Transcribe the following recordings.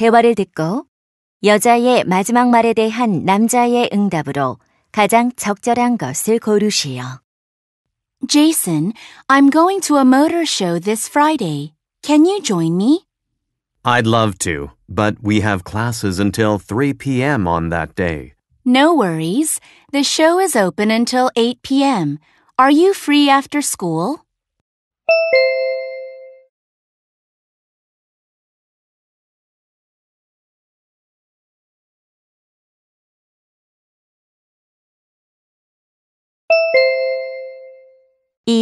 대화를 듣고 여자의 마지막 말에 대한 남자의 응답으로 가장 적절한 것을 고르시오. Jason, I'm going to a motor show this Friday. Can you join me? I'd love to, but we have classes until 3 p.m. on that day. No worries. The show is open until 8 p.m. Are you free after school?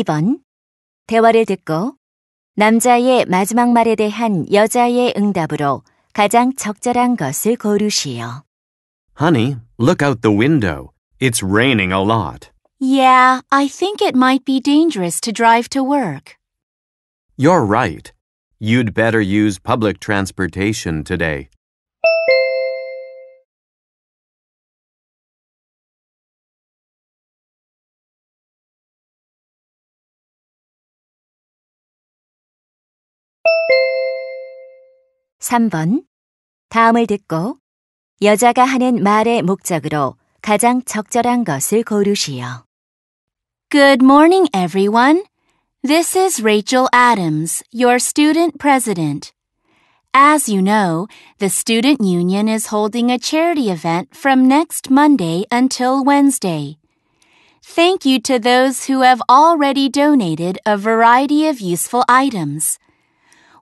2번. 대화를 듣고 남자의 마지막 말에 대한 여자의 응답으로 가장 적절한 것을 고르시오. Honey, look out the window. It's raining a lot. Yeah, I think it might be dangerous to drive to work. You're right. You'd better use public transportation today. 3번. 다음을 듣고 여자가 하는 말의 목적으로 가장 적절한 것을 고르시오. Good morning, everyone. This is Rachel Adams, your student president. As you know, the student union is holding a charity event from next Monday until Wednesday. Thank you to those who have already donated a variety of useful items.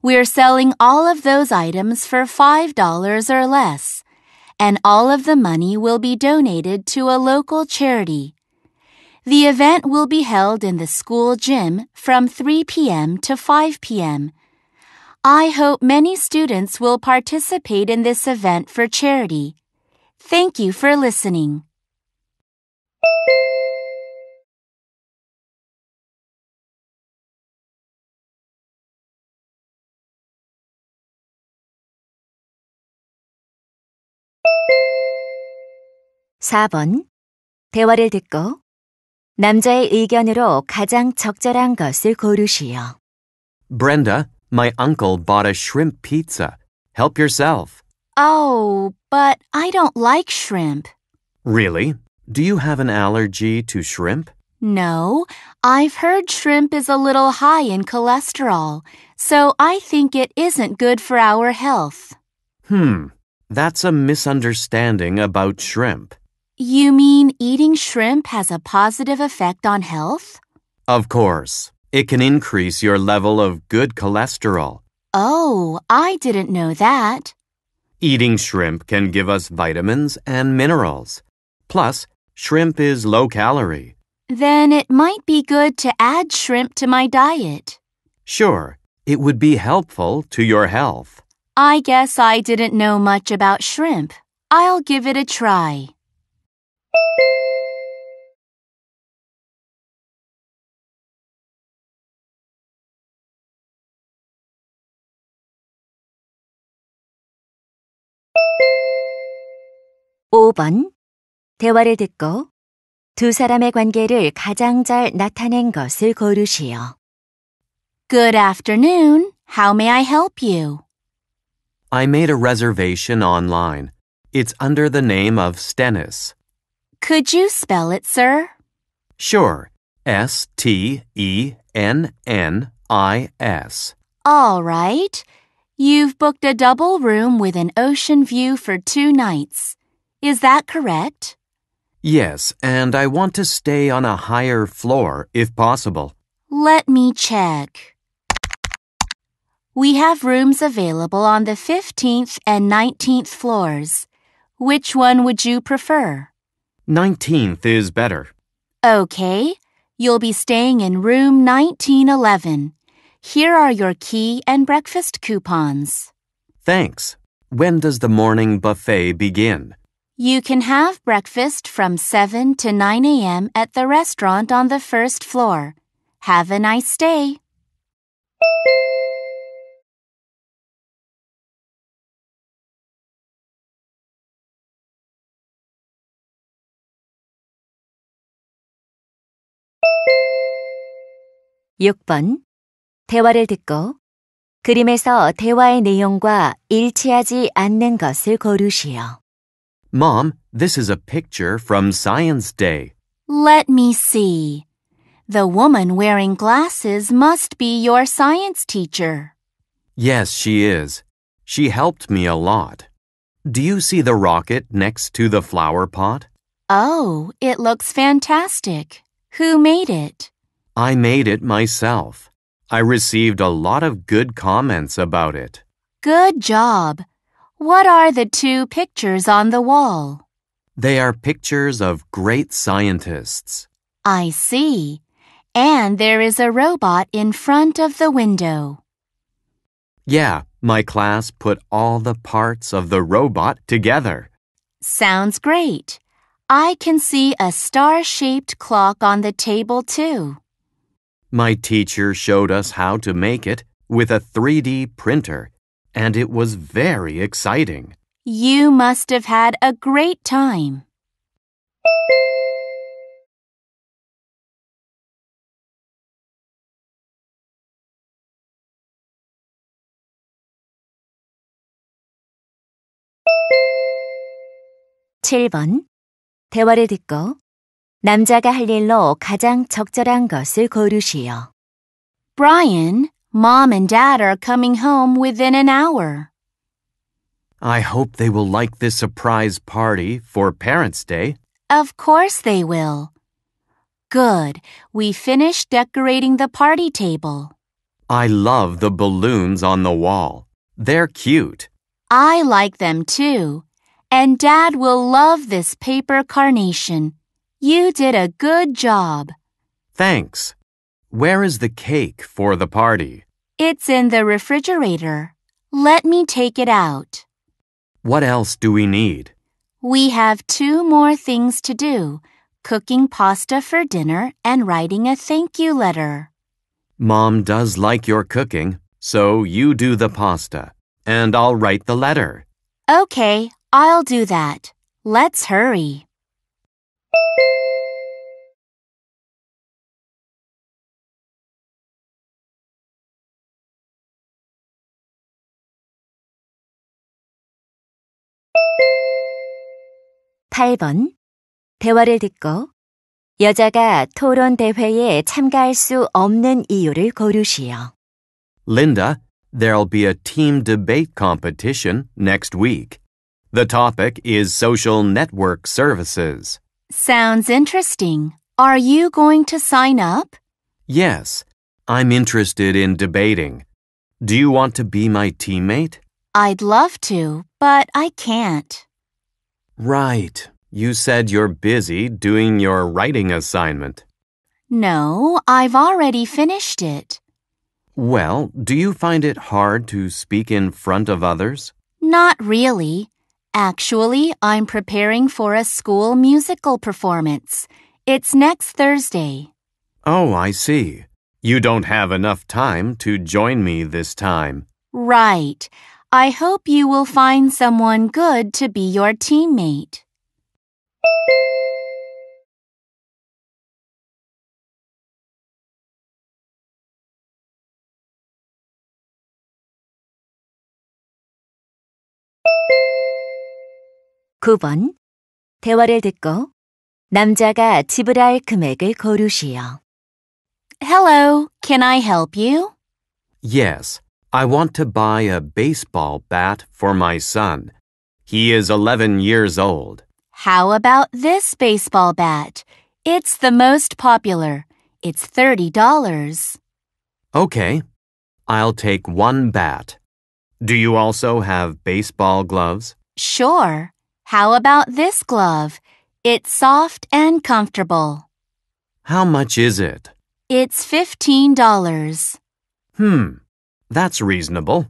We're selling all of those items for $5 or less, and all of the money will be donated to a local charity. The event will be held in the school gym from 3 p.m. to 5 p.m. I hope many students will participate in this event for charity. Thank you for listening. 4번. 대화를 듣고 남자의 의견으로 가장 적절한 것을 고르시오. Brenda, my uncle bought a shrimp pizza. Help yourself. Oh, but I don't like shrimp. Really? Do you have an allergy to shrimp? No, I've heard shrimp is a little high in cholesterol, so I think it isn't good for our health. Hmm, that's a misunderstanding about shrimp. You mean eating shrimp has a positive effect on health? Of course. It can increase your level of good cholesterol. Oh, I didn't know that. Eating shrimp can give us vitamins and minerals. Plus, shrimp is low calorie. Then it might be good to add shrimp to my diet. Sure, it would be helpful to your health. I guess I didn't know much about shrimp. I'll give it a try. 5번. 대화를 듣고 두 사람의 관계를 가장 잘 나타낸 것을 고르시오. Good afternoon. How may I help you? I made a reservation online. It's under the name of Stennis. Could you spell it, sir? Sure. S T E N N I S. All right. You've booked a double room with an ocean view for two nights. Is that correct? Yes, and I want to stay on a higher floor if possible. Let me check. We have rooms available on the 15th and 19th floors. Which one would you prefer? 19th is better. Okay, you'll be staying in room 1911. Here are your key and breakfast coupons. Thanks. When does the morning buffet begin? You can have breakfast from 7 to 9 a.m. at the restaurant on the first floor. Have a nice day. (6번) 대화를 듣고 그림에서 대화의 내용과 일치하지 않는 것을 고르시오. Mom, this is a picture from Science Day. Let me see. The woman wearing glasses must be your science teacher. Yes, she is. She helped me a lot. Do you see the rocket next to the flower pot? Oh, it looks fantastic. Who made it? I made it myself. I received a lot of good comments about it. Good job. What are the two pictures on the wall? They are pictures of great scientists. I see. And there is a robot in front of the window. Yeah, my class put all the parts of the robot together. Sounds great. I can see a star shaped clock on the table, too. My teacher showed us how to make it with a 3D printer and it was very exciting. You must have had a great time. (7번) 대화를 듣고 남자가 할 일로 가장 적절한 것을 고르시오. Brian, Mom and Dad are coming home within an hour. I hope they will like this surprise party for Parents' Day. Of course they will. Good. We finished decorating the party table. I love the balloons on the wall. They're cute. I like them too. And Dad will love this paper carnation. You did a good job. Thanks. Where is the cake for the party? It's in the refrigerator. Let me take it out. What else do we need? We have two more things to do cooking pasta for dinner and writing a thank you letter. Mom does like your cooking, so you do the pasta, and I'll write the letter. Okay, I'll do that. Let's hurry. 8번. 대화를 듣고 여자가 토론 대회에 참가할 수 없는 이유를 고르시오. Linda, there'll be a team debate competition next week. The topic is social network services. Sounds interesting. Are you going to sign up? Yes. I'm interested in debating. Do you want to be my teammate? I'd love to, but I can't. Right. You said you're busy doing your writing assignment. No, I've already finished it. Well, do you find it hard to speak in front of others? Not really. Actually, I'm preparing for a school musical performance. It's next Thursday. Oh, I see. You don't have enough time to join me this time. Right. I hope you will find someone good to be your teammate. (9번) 대화를 듣고 남자가 지불할 금액을 고르시오. Hello, can I help you? Yes. I want to buy a baseball bat for my son. He is 11 years old. How about this baseball bat? It's the most popular. It's $30. Okay. I'll take one bat. Do you also have baseball gloves? Sure. How about this glove? It's soft and comfortable. How much is it? It's $15. Hmm. That's reasonable.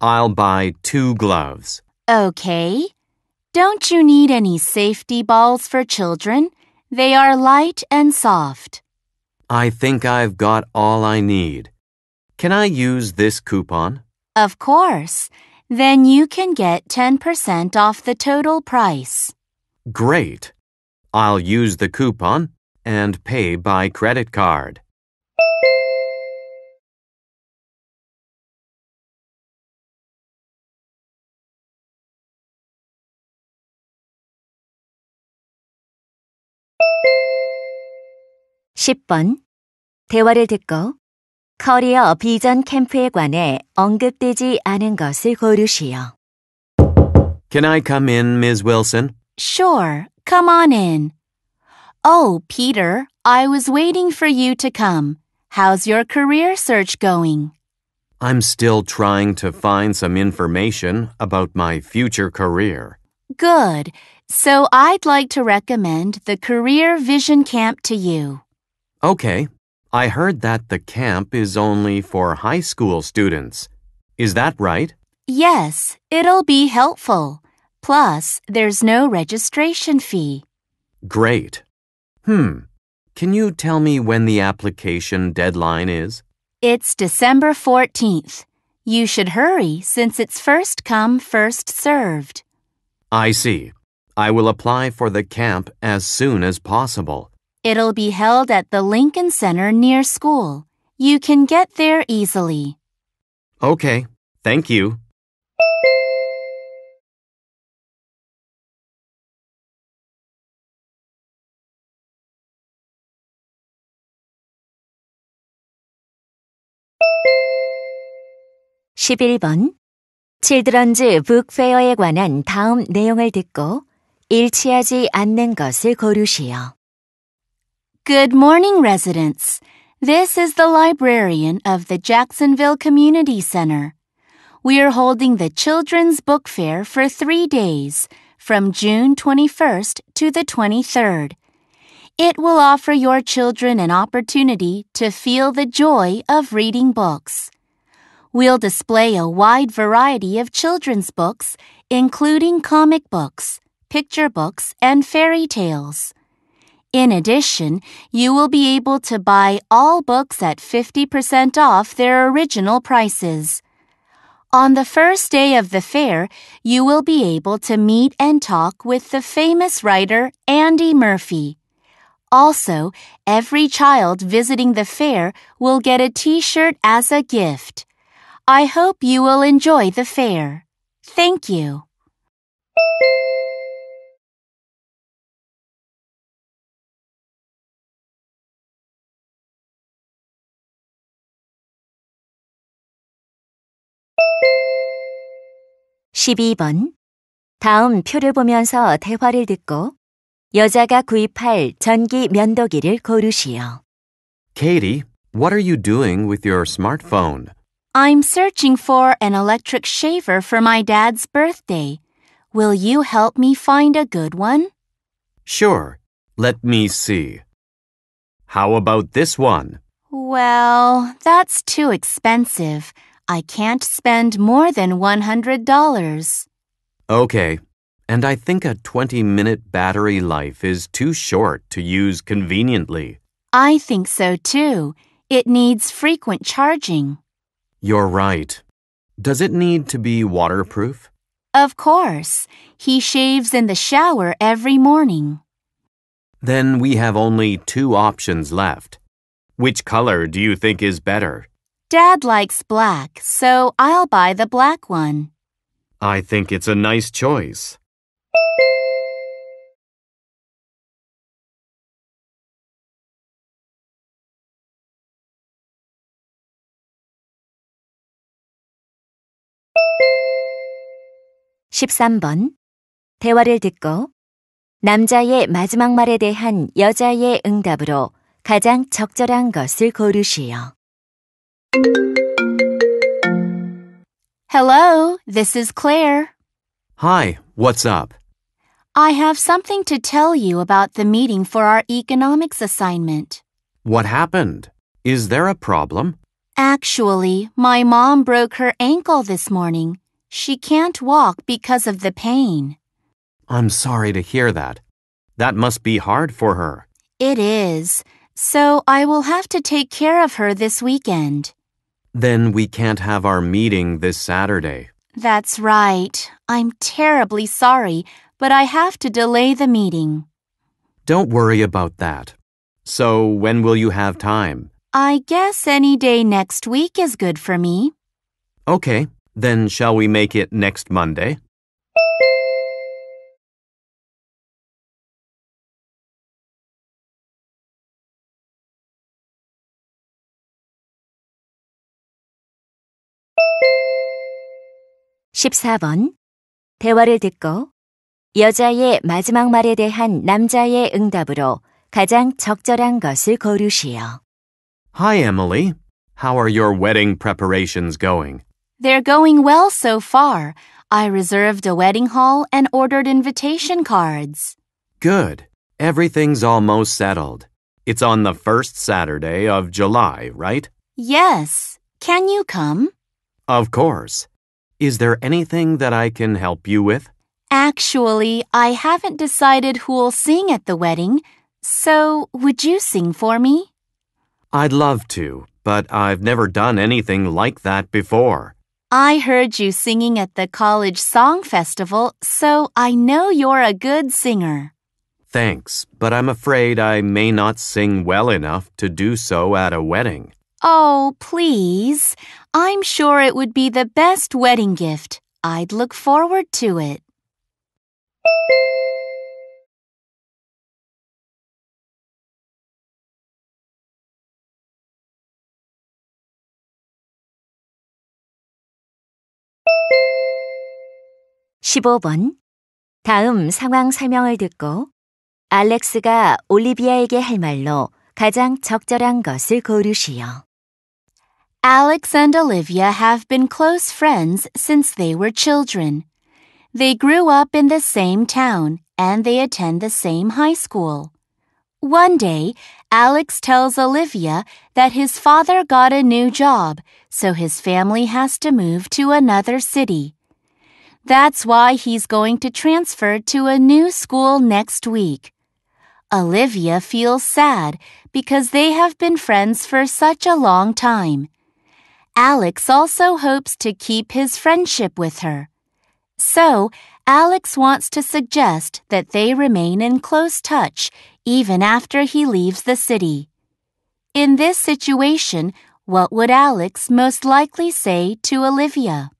I'll buy two gloves. Okay. Don't you need any safety balls for children? They are light and soft. I think I've got all I need. Can I use this coupon? Of course. Then you can get 10% off the total price. Great. I'll use the coupon and pay by credit card. 10번. 대화를 듣고 커리어 비전 캠프에 관해 언급되지 않은 것을 고르시오. Can I come in, Ms. Wilson? Sure, come on in. Oh, Peter, I was waiting for you to come. How's your career search going? I'm still trying to find some information about my future career. Good. So I'd like to recommend the Career Vision Camp to you. Okay, I heard that the camp is only for high school students. Is that right? Yes, it'll be helpful. Plus, there's no registration fee. Great. Hmm. Can you tell me when the application deadline is? It's December 14th. You should hurry since it's first come, first served. I see. I will apply for the camp as soon as possible. It'll be held at the Lincoln Center near school. You can get there easily. Okay, thank you. Children's Book Fair에 관한 다음 내용을 듣고 일치하지 않는 것을 고르시오. Good morning, residents. This is the librarian of the Jacksonville Community Center. We are holding the Children's Book Fair for three days, from June 21st to the 23rd. It will offer your children an opportunity to feel the joy of reading books. We'll display a wide variety of children's books, including comic books, picture books, and fairy tales. In addition, you will be able to buy all books at 50% off their original prices. On the first day of the fair, you will be able to meet and talk with the famous writer Andy Murphy. Also, every child visiting the fair will get a t-shirt as a gift. I hope you will enjoy the fair. Thank you. 12번. 다음 표를 보면서 대화를 듣고 여자가 구입할 전기 면도기를 고르시오. Katie, what are you doing with your smartphone? I'm searching for an electric shaver for my dad's birthday. Will you help me find a good one? Sure. Let me see. How about this one? Well, that's too expensive. I can't spend more than $100. Okay, and I think a 20 minute battery life is too short to use conveniently. I think so too. It needs frequent charging. You're right. Does it need to be waterproof? Of course. He shaves in the shower every morning. Then we have only two options left. Which color do you think is better? Dad likes black, so I'll buy the black one. I think it's a nice choice. (13번) 대화를 듣고 남자의 마지막 말에 대한 여자의 응답으로 가장 적절한 것을 고르시오. Hello, this is Claire. Hi, what's up? I have something to tell you about the meeting for our economics assignment. What happened? Is there a problem? Actually, my mom broke her ankle this morning. She can't walk because of the pain. I'm sorry to hear that. That must be hard for her. It is. So I will have to take care of her this weekend. Then we can't have our meeting this Saturday. That's right. I'm terribly sorry, but I have to delay the meeting. Don't worry about that. So, when will you have time? I guess any day next week is good for me. Okay, then shall we make it next Monday? 14번. 대화를 듣고 여자의 마지막 말에 대한 남자의 응답으로 가장 적절한 것을 고르시오. Hi, Emily. How are your wedding preparations going? They're going well so far. I reserved a wedding hall and ordered invitation cards. Good. Everything's almost settled. It's on the first Saturday of July, right? Yes. Can you come? Of course. Is there anything that I can help you with? Actually, I haven't decided who'll sing at the wedding, so would you sing for me? I'd love to, but I've never done anything like that before. I heard you singing at the college song festival, so I know you're a good singer. Thanks, but I'm afraid I may not sing well enough to do so at a wedding. Oh, please. I'm sure it would be the best wedding gift. I'd look forward to it. (15번) 다음 상황 설명을 듣고 알렉스가 올리비아에게 할 말로 가장 적절한 것을 고르시오. Alex and Olivia have been close friends since they were children. They grew up in the same town and they attend the same high school. One day, Alex tells Olivia that his father got a new job, so his family has to move to another city. That's why he's going to transfer to a new school next week. Olivia feels sad because they have been friends for such a long time. Alex also hopes to keep his friendship with her. So, Alex wants to suggest that they remain in close touch even after he leaves the city. In this situation, what would Alex most likely say to Olivia?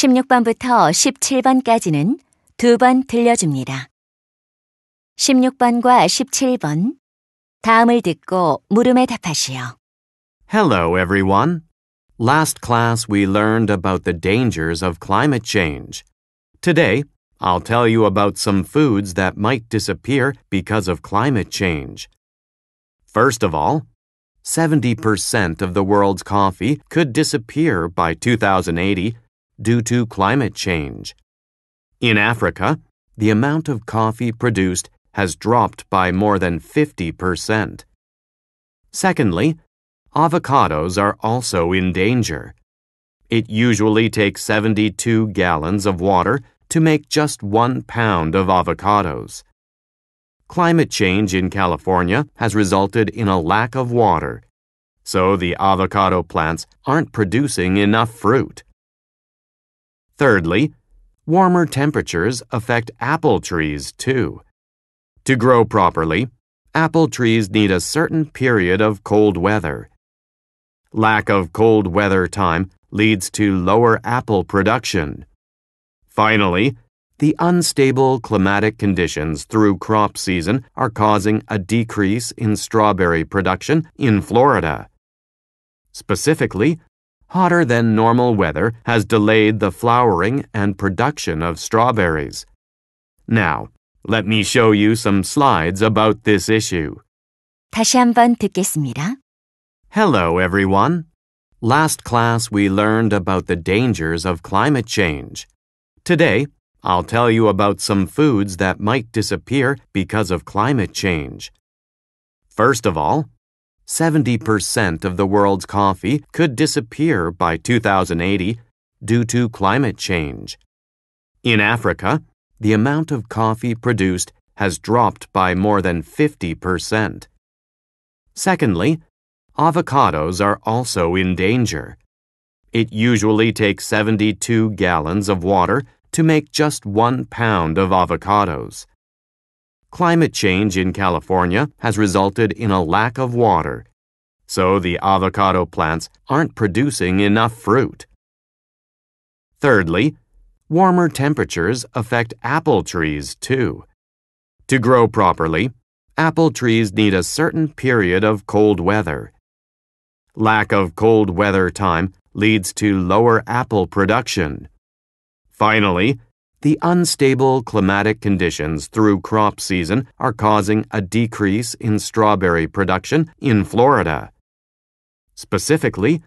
16번부터 17번까지는 두 번 들려줍니다. 16번과 17번. 다음을 듣고 물음에 답하시오. Hello, everyone. Last class, we learned about the dangers of climate change. Today, I'll tell you about some foods that might disappear because of climate change. First of all, 70% of the world's coffee could disappear by 2080 due to climate change. In Africa, the amount of coffee produced has dropped by more than 50%. Secondly, avocados are also in danger. It usually takes 72 gallons of water to make just one pound of avocados. Climate change in California has resulted in a lack of water, so the avocado plants aren't producing enough fruit. Thirdly, warmer temperatures affect apple trees too. To grow properly, apple trees need a certain period of cold weather. Lack of cold weather time leads to lower apple production. Finally, the unstable climatic conditions through crop season are causing a decrease in strawberry production in Florida. Specifically, hotter than normal weather has delayed the flowering and production of strawberries. Now, let me show you some slides about this issue. 다시 한번 듣겠습니다. Hello, everyone. Last class, we learned about the dangers of climate change. Today, I'll tell you about some foods that might disappear because of climate change. First of all, 70% of the world's coffee could disappear by 2080 due to climate change. In Africa, the amount of coffee produced has dropped by more than 50%. Secondly, avocados are also in danger. It usually takes 72 gallons of water to make just one pound of avocados climate change in California has resulted in a lack of water, so the avocado plants aren't producing enough fruit. Thirdly, warmer temperatures affect apple trees too. To grow properly, apple trees need a certain period of cold weather. Lack of cold weather time leads to lower apple production. Finally, the unstable climatic conditions through crop season are causing a decrease in strawberry production in Florida. Specifically,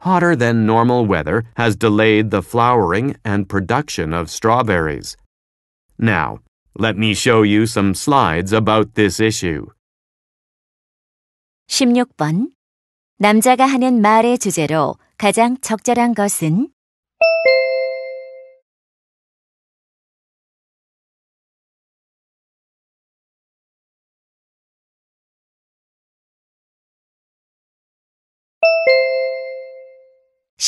hotter than normal weather has delayed the flowering and production of strawberries. Now, let me show you some slides about this issue. 16번 남자가 하는 말의 주제로 가장 적절한 것은